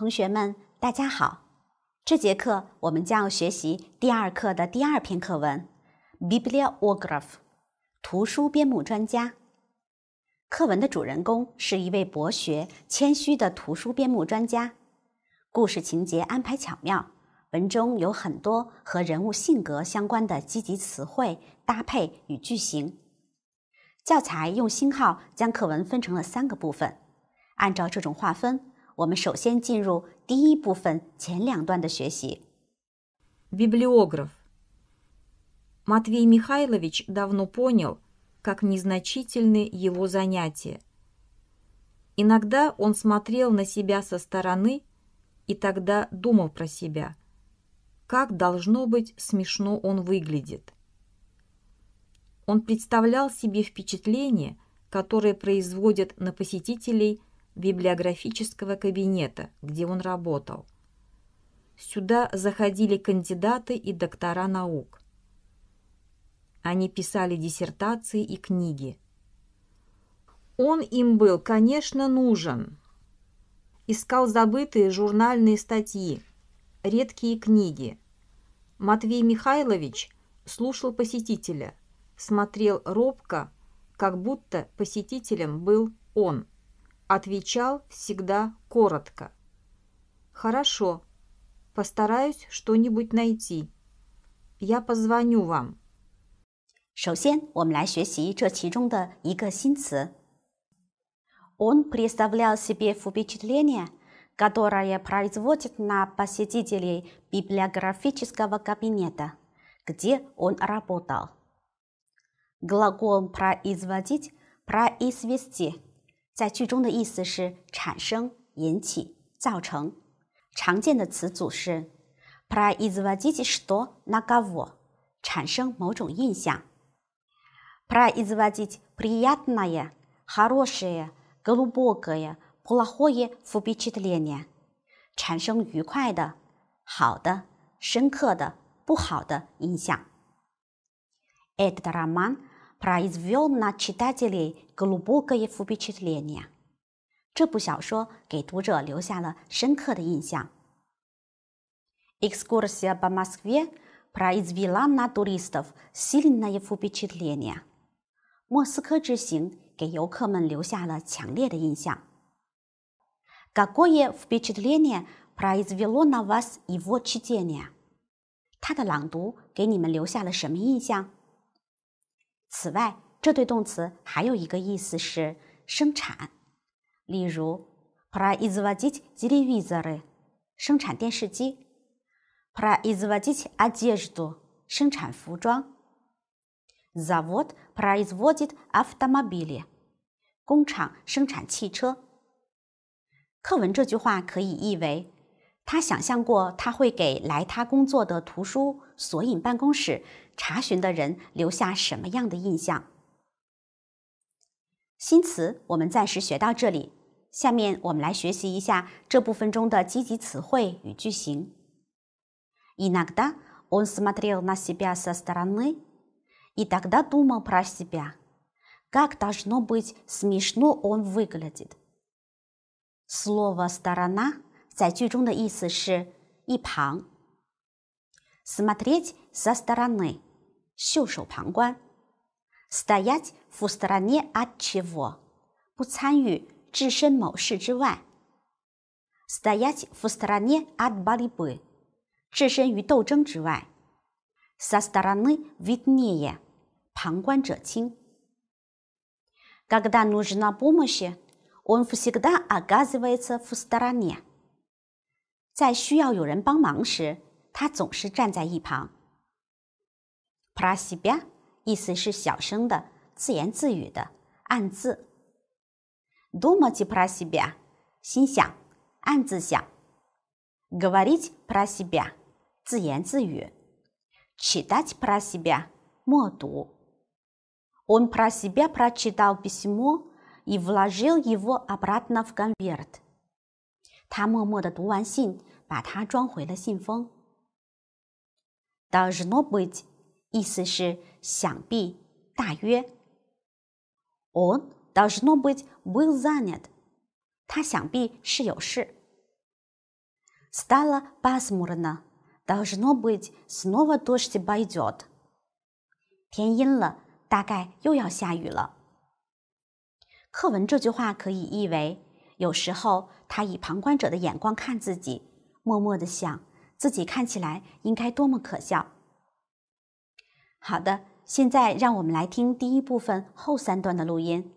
同学们，大家好。这节课我们将要学习第二课的第二篇课文《b i b l i o g r a p h 图书编目专家。课文的主人公是一位博学、谦虚的图书编目专家。故事情节安排巧妙，文中有很多和人物性格相关的积极词汇搭配与句型。教材用星号将课文分成了三个部分，按照这种划分。我们首先进入第一部分前两段的学习。Библиограф Матвей Михайлович давно понял, как незначительны его занятия. Иногда он смотрел на себя со стороны и тогда думал про себя, как должно быть смешно он выглядит. Он представлял себе впечатление, которое производят на посетителей библиографического кабинета, где он работал. Сюда заходили кандидаты и доктора наук. Они писали диссертации и книги. Он им был, конечно, нужен. Искал забытые журнальные статьи, редкие книги. Матвей Михайлович слушал посетителя, смотрел робко, как будто посетителем был он. Отвечал всегда коротко. «Хорошо, постараюсь что-нибудь найти. Я позвоню вам». 首先，我们来学习这其中的一个新词。Он представлял себе впечатление, которое производит на посетителей библиографического кабинета, где он работал. Глагол «производить» – «произвести», 在句中的意思是产生、引起、造成。常见的词组是，prai i z v a d i t i sto nagavu，产生某种印象；prai i z v a d i t i priyatnaya, haroshaya, g l u b o g a y a plahoye, f u b i c h e t l e n i a 产生愉快的、好的、深刻的、不好的印象。etraman произвел на читателей глубокое впечатление. 这部小说给读者留下了深刻的印象。Экскурсия по Москве произвела на туристов сильное впечатление. 莫斯科之行给游客们留下了强烈的印象。Какое впечатление произвело на вас его чтение？他的朗读给你们留下了什么印象？此外，这对动词还有一个意思是生产。例如，prazvajiti i e l e v i z o r 生产电视机，prazvajiti i odjezd 生产服装，zavod prazvajit i a f t o m o b i l i 工厂生产汽车。课文这句话可以译为：他想象过，他会给来他工作的图书索引办公室。查询的人留下什么样的印象？新词我们暂时学到这里。下面我们来学习一下这部分中的积极词汇与句型。И тогда он смотрел на себя со стороны. И тогда думал про себя, как должно быть смешно он выглядит。слова сторона 在句中的意思是“一旁”。Смотреть со стороны。袖手旁观，stayać w staryni odchow，不参与，置身某事之外；stayać w staryni od balipy，置身于斗争之外；stayać w staryni widnieje，旁观者清。Kогда trzeba pomocy, on zawsze staje w staryni，在需要有人帮忙时，他总是站在一旁。про себя 意思是小声的、自言自语的、暗自。Думать про себя 心想、暗自想。Говорить про себя 自言自语。Читать про себя 默读。Он про себя прочитал письмо и вложил его обратно в конверт. 他默默地读完信，把它装回了信封。Должно быть 意思是想必大约。On должно быть вьюзанье 他想必是有事。Стала пасмурно, должно быть снова дождь пойдет。天阴了，大概又要下雨了。课文这句话可以译为：有时候他以旁观者的眼光看自己，默默的想，自己看起来应该多么可笑。好的，现在让我们来听第一部分后三段的录音。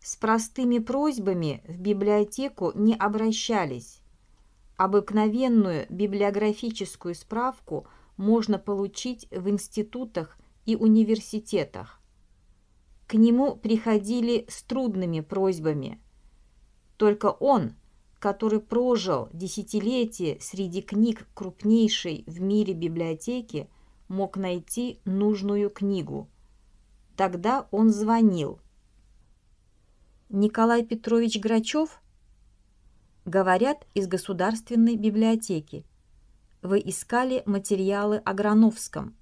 С простыми просьбами в библиотеку не обращались. Обыкновенную библиографическую справку можно получить в институтах и университетах. К нему приходили с трудными просьбами. Только он, который прожил десятилетие среди книг крупнейшей в мире библиотеки, мог найти нужную книгу. Тогда он звонил. «Николай Петрович Грачев?» «Говорят, из Государственной библиотеки. Вы искали материалы о Грановском.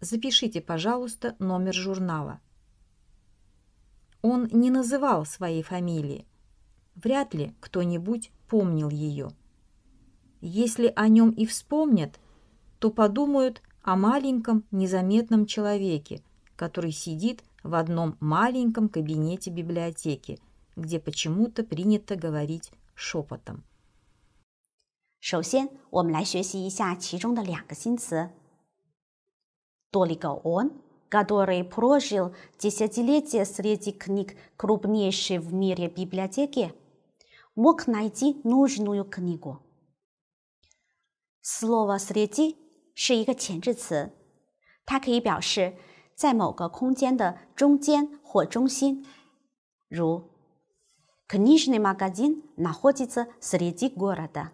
Запишите, пожалуйста, номер журнала». Он не называл своей фамилии. Вряд ли кто-нибудь помнил ее. Если о нем и вспомнят – то подумают о маленьком незаметном человеке, который сидит в одном маленьком кабинете библиотеки, где почему-то принято говорить шепотом. 首先，我们来学习一下其中的两个新词。Только он, который прожил десятилетия среди книг крупнейшей в мире библиотеки, мог найти нужную книгу. Слово «среди» 是一个前置词，它可以表示在某个空间的中间或中心，如 k n i z h n y magazin na h o d i t s s r e d i g o r o d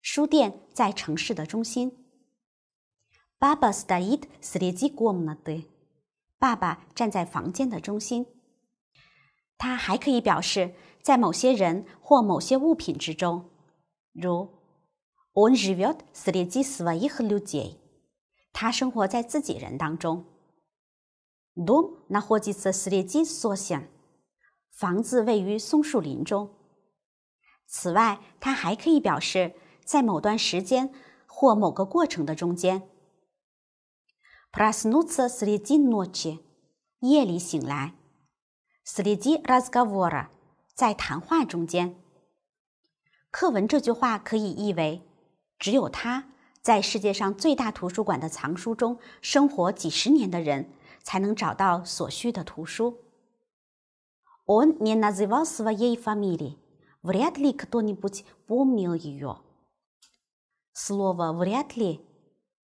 书店在城市的中心。b a stoit s r e d i g o m n a d 爸爸站在房间的中心。它还可以表示在某些人或某些物品之中，如。on riyot slijez svajeh ljudje，他生活在自己人当中。dom na hodjiz slijez snosim，房子位于松树林中。此外，它还可以表示在某段时间或某个过程的中间。prasnuca slijez noche，夜里醒来。slijez razgovara，在谈话中间。课文这句话可以译为。只有他在世界上最大图书馆的藏书中生活几十年的人，才能找到所需的图书。Он не называл своей фамилии. Вряд ли кто-нибудь помнил ее. Слово "вряд ли"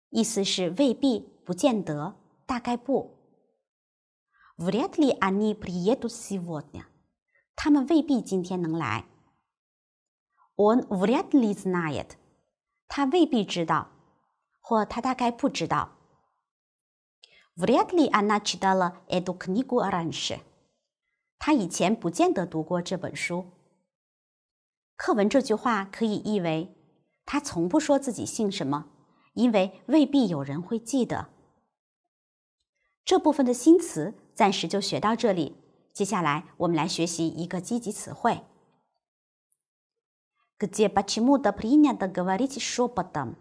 意思是未必、不见得、大概不。Вряд ли они приедут сегодня. 他们未必今天能来。Он вряд ли знает. 他未必知道，或他大概不知道。Vladly Anna читал а докнигу р а н ш е 他以前不见得读过这本书。课文这句话可以译为：他从不说自己姓什么，因为未必有人会记得。这部分的新词暂时就学到这里。接下来我们来学习一个积极词汇。где 这捷巴奇木的普里尼亚的格瓦里奇说 о в о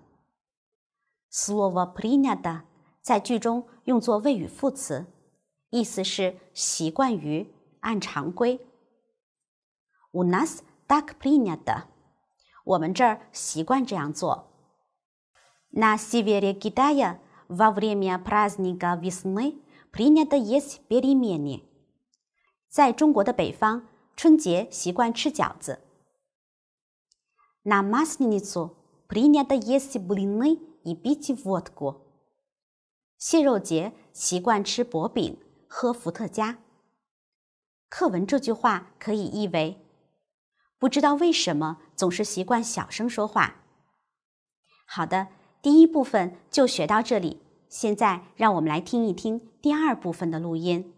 洛伐普里尼亚的在句中用作谓语副词，意思是习惯于按常规。У нас так привиная 的，我们这儿习惯这样做。На севере Китая в время праздника весны привиная есть пельмени。在中国的北方，春节习惯吃饺子。那马斯尼尼族，每年的叶斯布林日，以啤酒为国。蟹肉节，习惯吃薄饼，喝伏特加。课文这句话可以译为：不知道为什么总是习惯小声说话。好的，第一部分就学到这里。现在让我们来听一听第二部分的录音。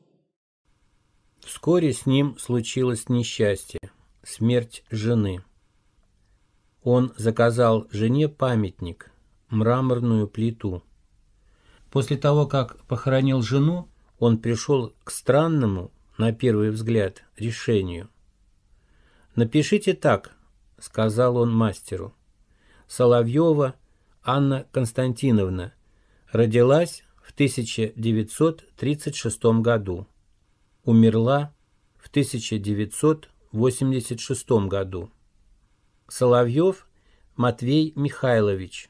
вскоре с ним случилось несчастье — смерть жены. Он заказал жене памятник, мраморную плиту. После того, как похоронил жену, он пришел к странному, на первый взгляд, решению. «Напишите так», — сказал он мастеру. «Соловьева Анна Константиновна родилась в 1936 году, умерла в 1986 году. Соловьев Матвей Михайлович.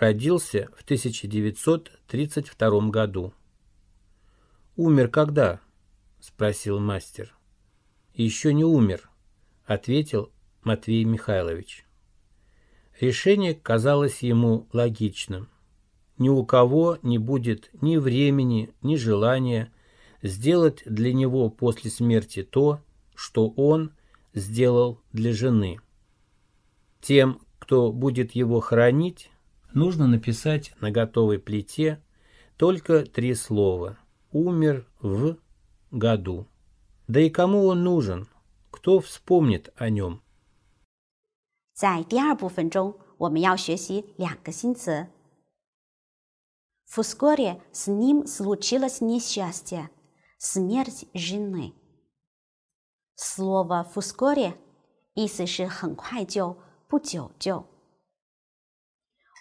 Родился в 1932 году. «Умер когда?» – спросил мастер. «Еще не умер», – ответил Матвей Михайлович. Решение казалось ему логичным. Ни у кого не будет ни времени, ни желания сделать для него после смерти то, что он сделал для жены. Тем, кто будет его хранить, нужно написать на готовой плите только три слова «умер в году». Да и кому он нужен? Кто вспомнит о нем? 在第二部分中，我们要学习两个新词。Вскоре с ним случилось несчастье – смерть жены. Слово «вскоре» 意思是很快就。不久就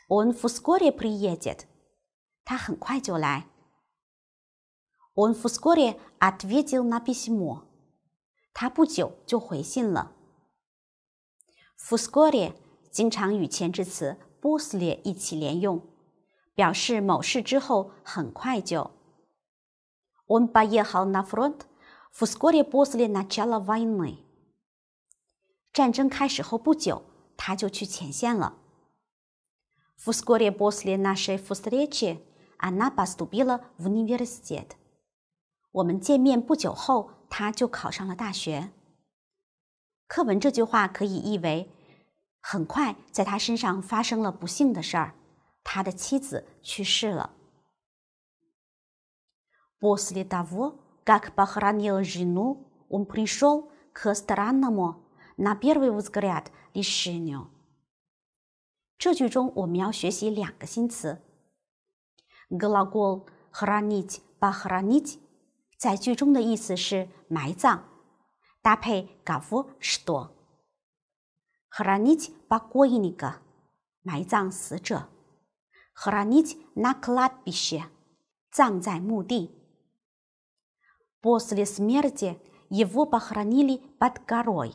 ，on fuskoli prijejet，他很快就来。on fuskoli odvijel na pismu，他不久就回信了。fuskoli 经常与前置词 posli 一起连用，表示某事之后很快就。on ba je hod na front, fuskoli posli najjela vainly。战争开始后不久。他就去前线了。Fuskoje bosljene naše fustrije, a napas dubila univerzitet。我们见面不久后，他就考上了大学。课文这句话可以译为：很快，在他身上发生了不幸的事儿，他的妻子去世了。Bosli davu ga k bahranio žinu, um pio k ostaranemo。На п е р в ы й в з г л я д л и ш ћ е њ 这句中我们要学习两个新词：глагол храњити，把 храњити 在句中的意思是埋葬，搭配 гавшто；храњити б а г у и н и к 埋葬死者；храњити на к л а д б и ш е 葬在墓地。После смрти е га похрањили под г о б о м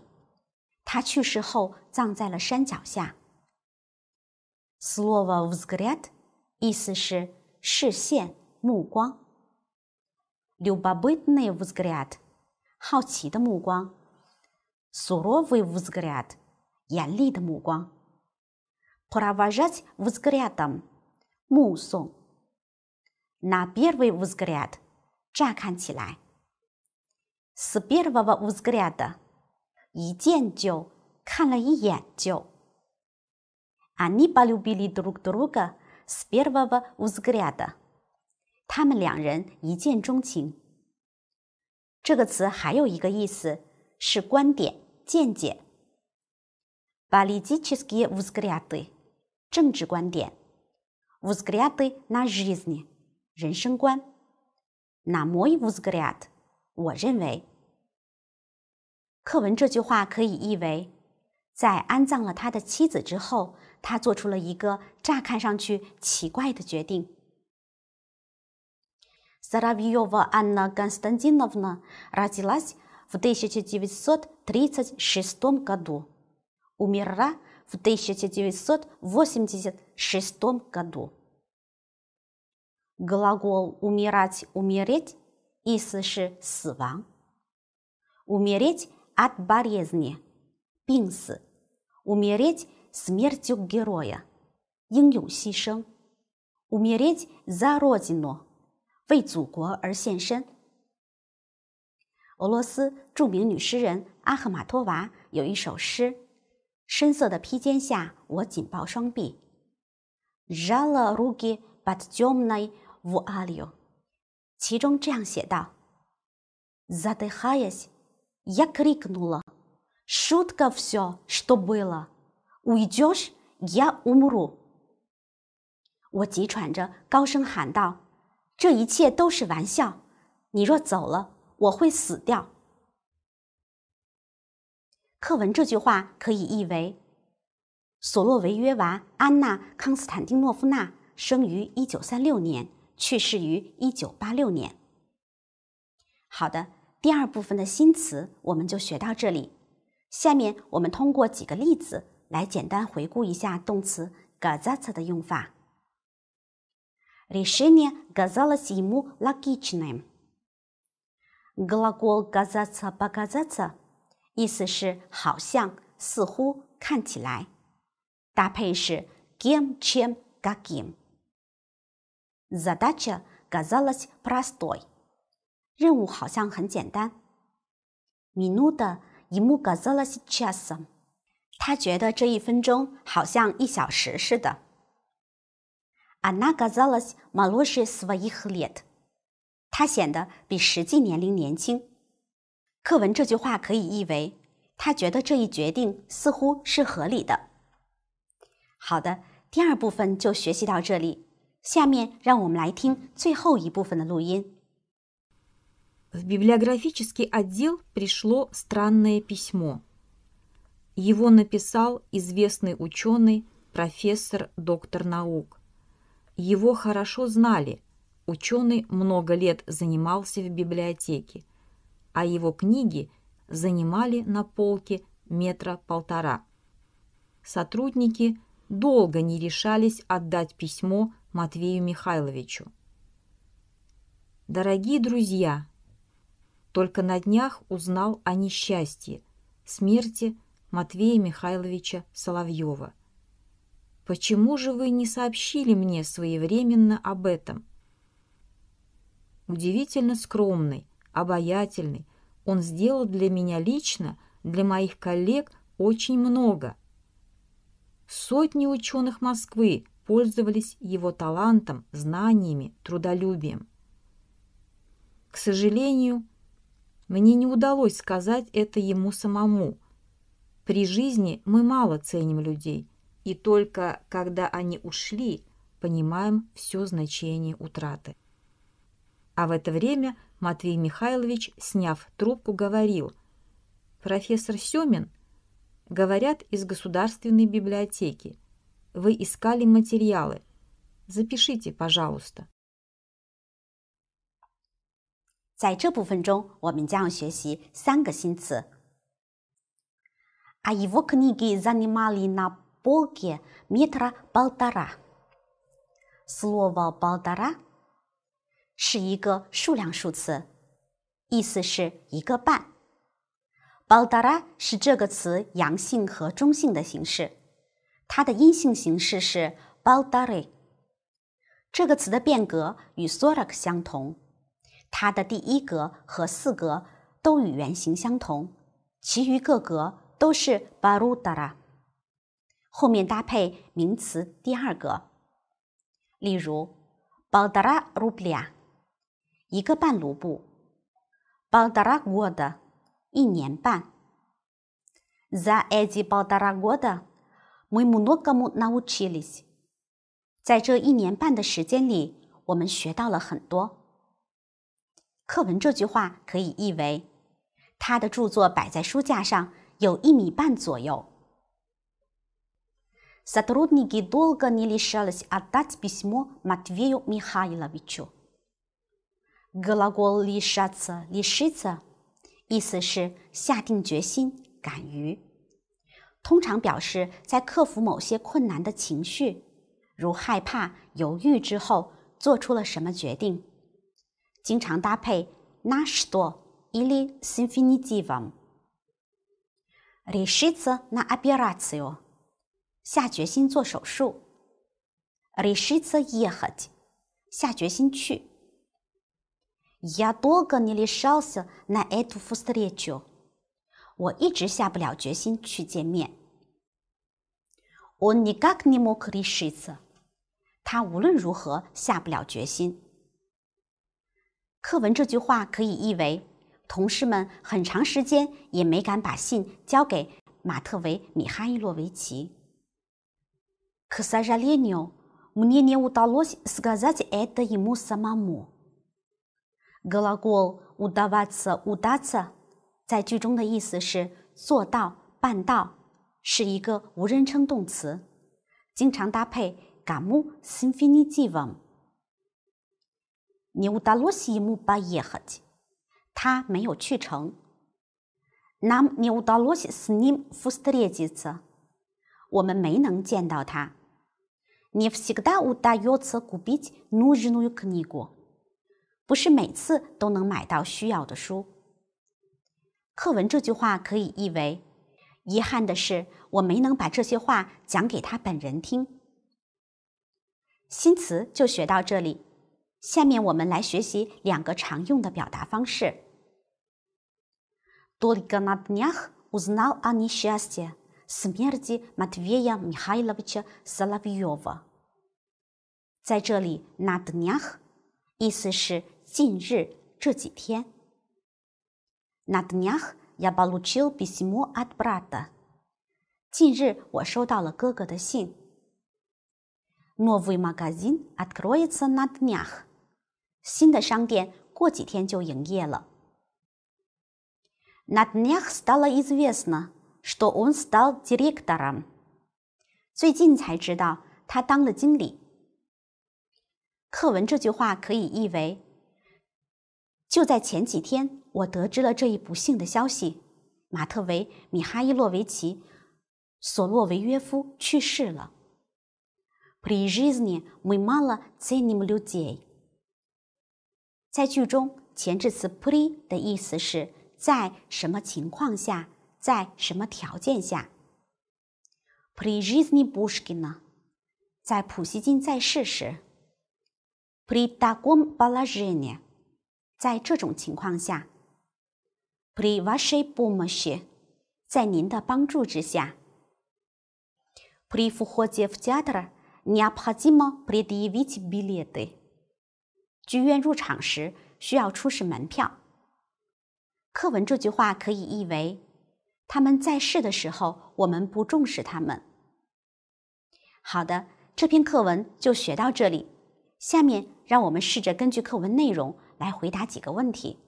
他去世后，葬在了山脚下。Slovav vzdgrat，意思是视线、目光。Lubavitný vzdgrat，好奇的目光。Slovav vzdgrat，严厉的目光。Poravázať vzdgratom，目送。Nabieravý vzdgrat，乍看起来。Spieľovavý vzdgrat。一见就看了一眼就，anibalubili drug druga spierbava uzgriada，他们两人一见钟情。这个词还有一个意思是观点、见解，baliziciski uzgriade，政治观点，uzgriade na žizni，人生观，na moj uzgriade，我认为。课文这句话可以译为：在安葬了他的妻子之后，他做出了一个乍看上去奇怪的决定。Заровьева Анна Гончардиновна родилась в 1936 году, умерла в 1986 году. 动词 “умирать”（ 死亡）意思是死亡。умиреть at barizne，病死；umieret，死，死英雄；heroya，英勇牺牲 u m i r e j za r o j i n o 为祖国而献身。俄罗斯著名女诗人阿赫玛托娃有一首诗：“深色的披肩下，我紧抱双臂 z a l a rugi，but zomny v alio，其中这样写道 z a d n h a y s “Я крикнула, шутка всё, что было. Уйдёшь, я умру.”，我急喘着，高声喊道：“这一切都是玩笑。你若走了，我会死掉。”课文这句话可以译为：“索洛维约娃·安娜·康斯坦丁诺夫娜，生于一九三六年，去世于一九八六年。”好的。第二部分的新词我们就学到这里。下面我们通过几个例子来简单回顾一下动词 “газаться” 的用法。Решение казалось ему логичным. Глагол “газаться” багазаться，意思是好像、似乎、看起来。搭配是 “чем чем каким”。Задача казалась простой。任务好像很简单。Minuta imu g a z 他觉得这一分钟好像一小时似的。Anagazales m a l o 他显得比实际年龄年轻。课文这句话可以译为：他觉得这一决定似乎是合理的。好的，第二部分就学习到这里。下面让我们来听最后一部分的录音。В библиографический отдел пришло странное письмо. Его написал известный ученый, профессор, доктор наук. Его хорошо знали, ученый много лет занимался в библиотеке, а его книги занимали на полке метра полтора. Сотрудники долго не решались отдать письмо Матвею Михайловичу. «Дорогие друзья!» Только на днях узнал о несчастье, смерти Матвея Михайловича Соловьева. «Почему же вы не сообщили мне своевременно об этом?» Удивительно скромный, обаятельный, он сделал для меня лично, для моих коллег очень много. Сотни ученых Москвы пользовались его талантом, знаниями, трудолюбием. К сожалению, мне не удалось сказать это ему самому. При жизни мы мало ценим людей, и только когда они ушли, понимаем все значение утраты. А в это время Матвей Михайлович, сняв трубку, говорил «Профессор Семин, говорят из государственной библиотеки, вы искали материалы, запишите, пожалуйста». 在这部分中，我们将学习三个新词。Аивокниги занимали на боке метра балдара. Слово балдара 是一个数量数词，意思是“一个半”。Балдара 是这个词阳性和中性的形式，它的阴性形式是 балдари。这个词的变革与 сорак 相同。它的第一格和四格都与原型相同，其余各格都是 baludara，后面搭配名词。第二个，例如 baludara rublia，一个半卢布；baludara goda，一年半。za edzi baludara goda, muy mnogamut naučili s。在这一年半的时间里，我们学到了很多。课文这句话可以译为：“他的著作摆在书架上有一米半左右。” Сотрудники долго не решались отдать письмо Матвею Михайловичу. Глагол решаться, решиться，意思是下定决心，敢于。通常表示在克服某些困难的情绪，如害怕、犹豫之后，做出了什么决定。经常搭配 nashto ili sinfinizivam. Rechita na operacijo，下决心做手术。Rechita iehod，下决心去。Ya doga niti shos na etu vstreljot，我一直下不了决心去见面。On ne gaka nimo kli rechita，他无论如何下不了决心。课文这句话可以译为：“同事们很长时间也没敢把信交给马特维·米哈伊洛维奇。” К сожалению, мне не удалось сказать это е м 在句中的意思是做到、办到，是一个无人称动词，经常搭配 gamu s i н ф и н и ц и в о 尼乌达洛 о 姆不耶哈吉，他没有去成。南尼乌达洛西斯尼弗斯特列吉兹，我们没能见到他。с я 西 у 达 и т ь нужную книгу. 不是每次都能买到需要的书。课文这句话可以译为：遗憾的是，我没能把这些话讲给他本人听。新词就学到这里。下面我们来学习两个常用的表达方式。在这里，наднях 意思是近日这几天。наднях я получил письмо от брата。近日我收到了哥哥的信。новый магазин открывается наднях。新的商店过几天就营业了。Наднях стала извесно, что он стал директором。最近才知道他当了经理。课文这句话可以译为：就在前几天，我得知了这一不幸的消息。马特维·米哈伊洛维奇·索洛维约夫去世了。При жизни мы мало ц е н н ы людей. 在句中，前置词 pre 的意思是在什么情况下，在什么条件下。Prejizni Bushkina，在普希金在世时。Pre t a g o m b a l a g e n i e 在这种情况下。Pre v a s h e b pomoci，在您的帮助之下。Pre f u h o j e n j e t a t r n i o b h o d i m o p r e d i v i t i bilete。剧院入场时需要出示门票。课文这句话可以译为：“他们在世的时候，我们不重视他们。”好的，这篇课文就学到这里。下面让我们试着根据课文内容来回答几个问题。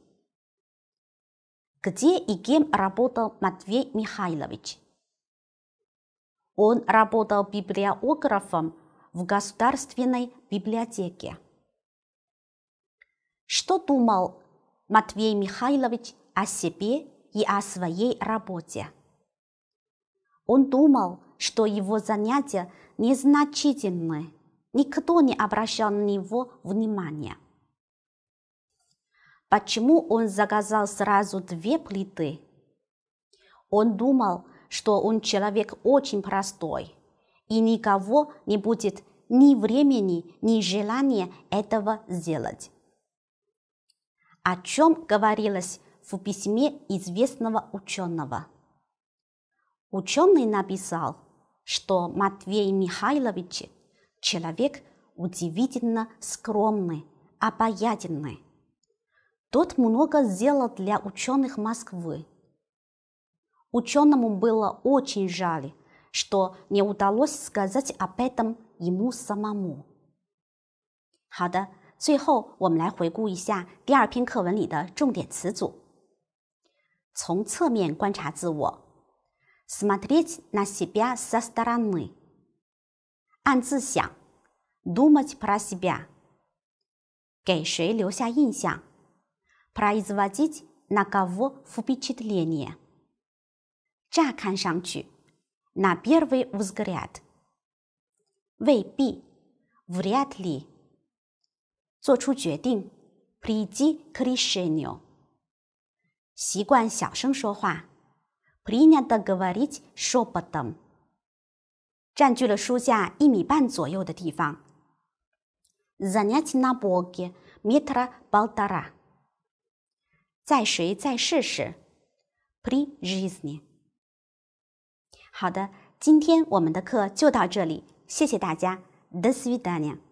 Он работал библиографом в государственной библиотеке. Что думал Матвей Михайлович о себе и о своей работе? Он думал, что его занятия незначительны, никто не обращал на него внимания. Почему он заказал сразу две плиты? Он думал, что он человек очень простой, и никого не будет ни времени, ни желания этого сделать о чем говорилось в письме известного ученого. Ученый написал, что Матвей Михайлович – человек удивительно скромный, обаятельный. Тот много сделал для ученых Москвы. Ученому было очень жаль, что не удалось сказать об этом ему самому. 好的。最后，我们来回顾一下第二篇课文里的重点词组。从侧面观察自我 с м о t р е т ь на себя со с т о r a н ы 暗自想，думать про с е б a 给谁留下印象 p r a и з в a д i t ь на кого в п е ч а i t l н n i 乍看上去，на п e р в ы й в з r л я д 未必 r i a t l y 做出决定。Привиди к s h ч е 习惯小声说话。п р и н a д a говорить ш b п о 占据了书架一米半左右的地方。з a н я т и н а боке m i t r a b a l d а r a 在谁在世时 п р и в и д 好的，今天我们的课就到这里，谢谢大家。До свидания。